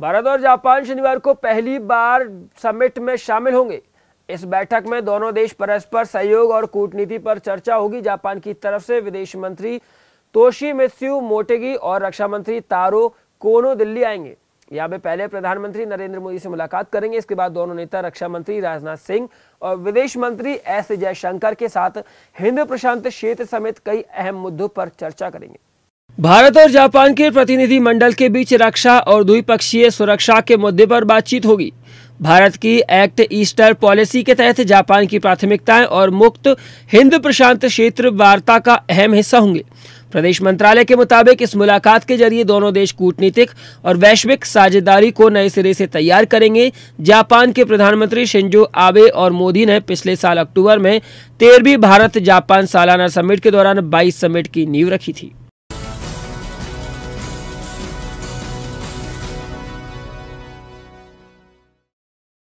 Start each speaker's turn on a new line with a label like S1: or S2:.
S1: भारत और जापान शनिवार को पहली बार समिट में शामिल होंगे इस बैठक में दोनों देश परस्पर सहयोग और कूटनीति पर चर्चा होगी जापान की तरफ से विदेश मंत्री तोशी मिस्यू मोटेगी और रक्षा मंत्री तारो कोनो दिल्ली आएंगे यहाँ पे पहले प्रधानमंत्री नरेंद्र मोदी से मुलाकात करेंगे इसके बाद दोनों नेता रक्षा मंत्री राजनाथ सिंह और विदेश मंत्री एस जयशंकर के साथ हिंद प्रशांत क्षेत्र समेत कई अहम मुद्दों पर चर्चा करेंगे भारत और जापान के प्रतिनिधि मंडल के बीच रक्षा और द्विपक्षीय सुरक्षा के मुद्दे पर बातचीत होगी भारत की एक्ट ईस्टर पॉलिसी के तहत जापान की प्राथमिकताएं और मुक्त हिंद प्रशांत क्षेत्र वार्ता का अहम हिस्सा होंगे प्रदेश मंत्रालय के मुताबिक इस मुलाकात के जरिए दोनों देश कूटनीतिक और वैश्विक साझेदारी को नए सिरे से तैयार करेंगे जापान के प्रधानमंत्री शिंजो आबे और मोदी ने पिछले साल अक्टूबर में तेरहवीं भारत जापान सालाना समिट के दौरान बाईस समिट की नींव रखी थी